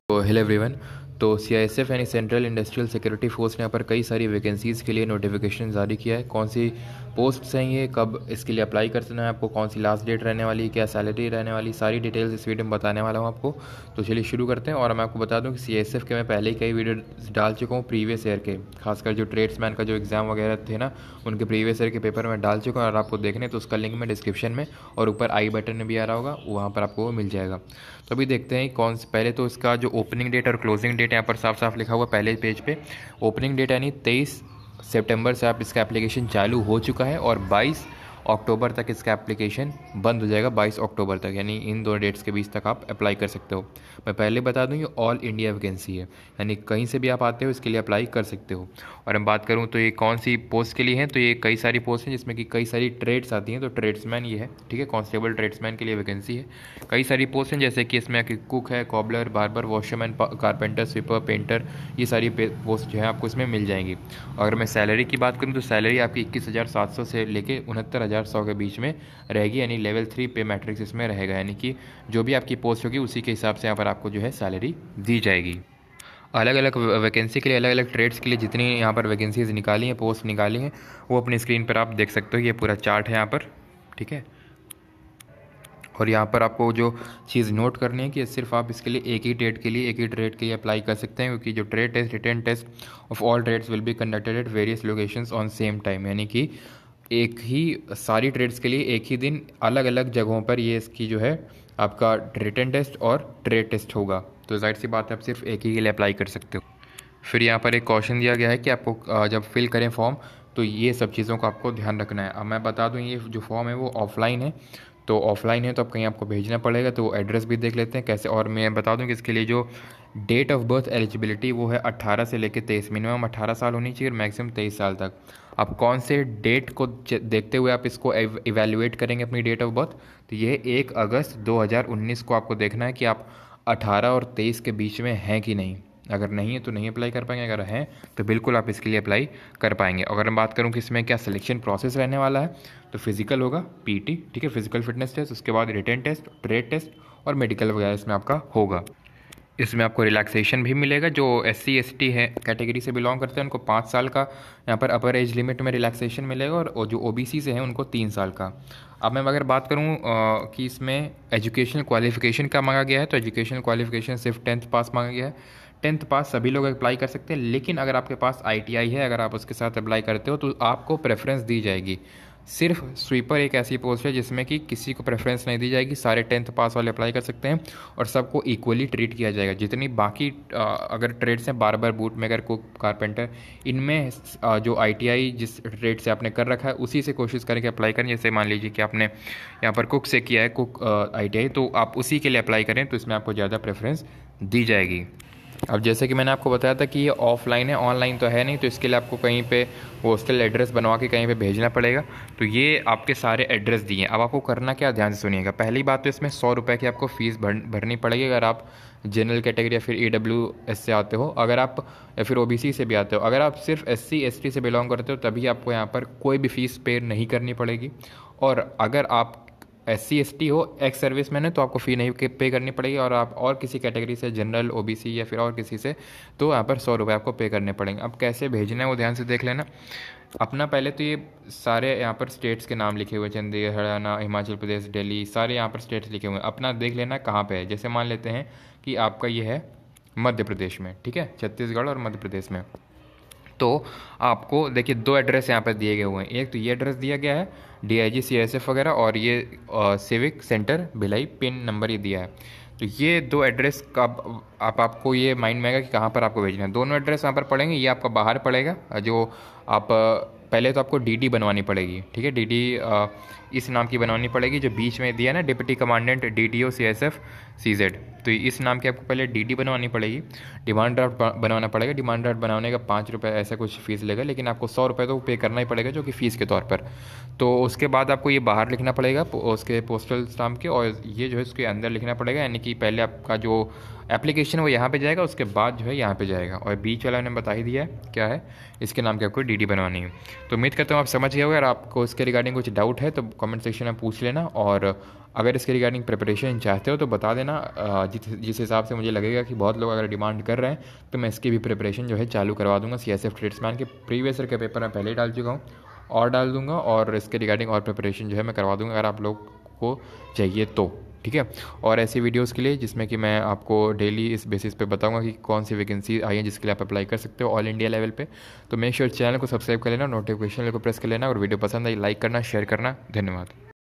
so hello everyone तो C I S F यानी central industrial security force ने यहाँ पर कई सारी वैकेंसीज़ के लिए नोटिफिकेशन जारी किया है कौन सी पोस्ट्स हैं ये कब इसके लिए अप्लाई कर सकना है आपको कौन सी लास्ट डेट रहने वाली है क्या सैलरी रहने वाली सारी डिटेल्स इस वीडियो में बताने वाला हूँ आपको तो चलिए शुरू करते हैं और मैं आपको बता दूँ कि सी एस एफ के मैं पहले ही कई वीडियो डाल चुका हूँ प्रीवियस ईयर के खासकर जो ट्रेड्समैन का जो एग्ज़ाम वगैरह थे ना उनके प्रीवियस ईयर के पेपर में डाल चुका हूँ और आपको देखने तो उसका लिंक मैं डिस्क्रिप्शन में और ऊपर आई बटन भी आ रहा होगा वहाँ पर आपको मिल जाएगा तो अभी देखते हैं कौन से पहले तो इसका जो ओपनिंग डेट और क्लोजिंग डेट डेट यहाँ पर साफ साफ लिखा हुआ पहले पेज पे ओपनिंग डेट यानी तेईस सितंबर से आप इसका एप्लीकेशन चालू हो चुका है और 22 अक्टूबर तक इसका एप्लीकेशन बंद हो जाएगा 22 अक्टूबर तक यानी इन दो डेट्स के बीच तक आप अप्लाई कर सकते हो मैं पहले बता दूँ ये ऑल इंडिया वैकेंसी है यानी कहीं से भी आप आते हो इसके लिए अप्लाई कर सकते हो और हम बात करूँ तो ये कौन सी पोस्ट के लिए हैं तो ये कई सारी पोस्ट हैं जिसमें कि कई सारी ट्रेड्स आती हैं तो ट्रेड्समैन ये है ठीक है कॉन्स्टेबल ट्रेड्समैन के लिए वैकेंसी है कई सारी पोस्ट हैं जैसे कि इसमें कुक है cobbler barber washerman carpenter sweeper painter ये सारी पोस्ट जो है आपको इसमें मिल जाएंगी अगर मैं सैलरी की बात करूँ तो सैलरी आपकी इक्कीस से लेकर उनहत्तर हज़ार सौ के बीच में रहेगी यानी लेवल थ्री पे मैट्रिक्स इसमें रहेगा यानी कि जो भी आपकी पोस्ट होगी उसी के हिसाब से यहाँ पर आपको जो है सैलरी दी जाएगी अलग अलग वैकेंसी के लिए अलग अलग ट्रेड्स के लिए जितनी यहाँ पर वैकेंसीज निकाली हैं पोस्ट निकाली हैं वो अपनी स्क्रीन पर आप देख सकते हो ये पूरा चार्ट है यहाँ पर ठीक है और यहाँ पर आपको जो चीज़ नोट करनी है कि सिर्फ आप इसके लिए एक ही ट्रेड के लिए एक ही ट्रेड के लिए अप्लाई कर सकते हैं क्योंकि जो trade test written test of all trades will be conducted at various locations on same time यानी कि एक ही सारी ट्रेड्स के लिए एक ही दिन अलग अलग जगहों पर ये इसकी जो है आपका रिटर्न टेस्ट और ट्रेड टेस्ट होगा तो जाहिर सी बात है आप सिर्फ एक ही के लिए अप्लाई कर सकते हो फिर यहाँ पर एक क्वेश्चन दिया गया है कि आपको जब फिल करें फॉर्म तो ये सब चीज़ों का आपको ध्यान रखना है अब मैं बता दूँ ये जो फॉर्म है वो ऑफलाइन है तो ऑफलाइन है तो अब कहीं आपको भेजना पड़ेगा तो वो एड्रेस भी देख लेते हैं कैसे और मैं बता दूं कि इसके लिए जो डेट ऑफ बर्थ एलिजिबिलिटी वो है 18 से लेकर 23 मिनिमम 18 साल होनी चाहिए और मैक्सिमम 23 साल तक अब कौन से डेट को देखते हुए आप इसको इवेल्युएट करेंगे अपनी डेट ऑफ बर्थ तो ये एक अगस्त 2019 को आपको देखना है कि आप 18 और 23 के बीच में हैं कि नहीं अगर नहीं है तो नहीं अप्लाई कर पाएंगे अगर हैं तो बिल्कुल आप इसके लिए अप्लाई कर पाएंगे अगर मैं बात करूँ कि इसमें क्या सिलेक्शन प्रोसेस रहने वाला है तो फिजिकल होगा पी ठीक है फिजिकल फिटनेस टेस्ट उसके बाद रिटर्न टेस्ट ट्रेड टेस्ट और मेडिकल वगैरह इसमें आपका होगा इसमें आपको रिलैक्सेशन भी मिलेगा जो एस सी एस टी है कैटेगरी से बिलोंग करते हैं उनको पाँच साल का यहाँ पर अपर एज लिमिट में रिलैक्सेशन मिलेगा और जो ओ बी सी से हैं उनको तीन साल का अब मैं अगर बात करूँ कि इसमें एजुकेशनल क्वालिफिकेशन का मांगा गया है तो एजुकेशनल क्वालिफिकेशन सिर्फ टेंथ पास मांगा गया है टेंथ पास सभी लोग अप्लाई कर सकते हैं लेकिन अगर आपके पास आई है अगर आप उसके साथ अप्लाई करते हो तो आपको प्रेफरेंस दी जाएगी सिर्फ स्वीपर एक ऐसी पोस्ट है जिसमें कि किसी को प्रेफरेंस नहीं दी जाएगी सारे टेंथ पास वाले अप्लाई कर सकते हैं और सबको इक्वली ट्रीट किया जाएगा जितनी बाकी अगर ट्रेड्स हैं barber boot maker cook carpenter इनमें जो आईटीआई जिस ट्रेड से आपने कर रखा है उसी से कोशिश करके अप्लाई करें जैसे मान लीजिए कि आपने यहाँ पर कुक से किया है कुक आई तो आप उसी के लिए अप्लाई करें तो इसमें आपको ज़्यादा प्रेफरेंस दी जाएगी अब जैसे कि मैंने आपको बताया था कि ये ऑफ़लाइन है ऑनलाइन तो है नहीं तो इसके लिए आपको कहीं पे हॉस्टल एड्रेस बनवा के कहीं पे भेजना पड़ेगा तो ये आपके सारे एड्रेस दिए हैं अब आपको करना क्या ध्यान से सुनिएगा पहली बात तो इसमें सौ रुपये की आपको फ़ीस भर भरनी पड़ेगी अगर आप जनरल कैटेगरी या फिर ई से आते हो अगर आप या फिर ओ से भी आते हो अगर आप सिर्फ एस सी से बिलोंग करते हो तभी आपको यहाँ पर कोई भी फ़ीस पे नहीं करनी पड़ेगी और अगर आप एस सी एस टी हो एक्स सर्विस मैन है तो आपको फ़ी नहीं पे करनी पड़ेगी और आप और किसी कैटेगरी से जनरल ओ बी सी या फिर और किसी से तो यहाँ पर सौ रुपये आपको पे करने पड़ेंगे अब कैसे भेजना है वो ध्यान से देख लेना अपना पहले तो ये सारे यहाँ पर स्टेट्स के नाम लिखे हुए हैं चंडीगढ़ हरियाणा हिमाचल प्रदेश दिल्ली सारे यहाँ पर स्टेट्स लिखे हुए हैं अपना देख लेना कहाँ पर है जैसे मान लेते हैं कि आपका ये है मध्य प्रदेश में ठीक है छत्तीसगढ़ और मध्य प्रदेश में तो आपको देखिए दो एड्रेस यहाँ पर दिए गए हुए हैं एक तो ये एड्रेस दिया गया है D I G C S F वगैरह और ये civic centre Bhilai pin number ये दिया है तो ये दो एड्रेस का आप आपको ये माइंड में आएगा कि कहाँ पर आपको भेजना है दोनों एड्रेस यहाँ पर पड़ेंगे ये आपका बाहर पड़ेगा जो आप पहले तो आपको डी बनवानी पड़ेगी ठीक है डी इस नाम की बनवानी पड़ेगी जो बीच में दिया ना deputy commandant D D O C S F C Z तो इस नाम की आपको पहले डी बनवानी पड़ेगी डिमांड ड्राफ्ट बनवाना पड़ेगा डिमांड ड्राफ्ट बनाने का पाँच रुपये ऐसा कुछ फ़ीस लेगा लेकिन आपको सौ रुपये तो पे करना ही पड़ेगा जो कि फ़ीस के तौर पर तो उसके बाद आपको ये बाहर लिखना पड़ेगा उसके पोस्टल स्टाम्प के और ये जो है उसके अंदर लिखना पड़ेगा यानी कि पहले आपका जो एप्लीकेशन वो यहाँ पे जाएगा उसके बाद जो है यहाँ पे जाएगा और बीच वाला मैंने बता ही दिया है क्या है इसके नाम की आपको डीडी बनवानी है तो उम्मीद करता हूँ आप समझ गए हो अगर आपको इसके रिगार्डिंग कुछ डाउट है तो कमेंट सेक्शन में पूछ लेना और अगर इसके रिगार्डिंग प्रिपरेशन चाहते हो तो बता देना जिस जिस हिसाब से मुझे लगेगा कि बहुत लोग अगर डिमांड कर रहे हैं तो मैं इसकी भी प्रिपरेशन जो है चालू करवा दूंगा सी एस एफ ट्रेड्समैन के प्रीवियस ईयर के पेपर मैं पहले ही डाल चुका हूँ और डाल दूंगा और इसके रिगार्डिंग और प्रिपरेशन जो है मैं करवा दूंगा अगर आप लोग को चाहिए तो ठीक है और ऐसी वीडियोस के लिए जिसमें कि मैं आपको डेली इस बेसिस पे बताऊंगा कि कौन सी वैकेंसी आई है जिसके लिए आप अप्लाई कर सकते हो ऑल इंडिया लेवल पे तो मेक श्योर चैनल को सब्सक्राइब कर लेना नोटिफिकेशन को प्रेस कर लेना और वीडियो पसंद आई लाइक करना शेयर करना धन्यवाद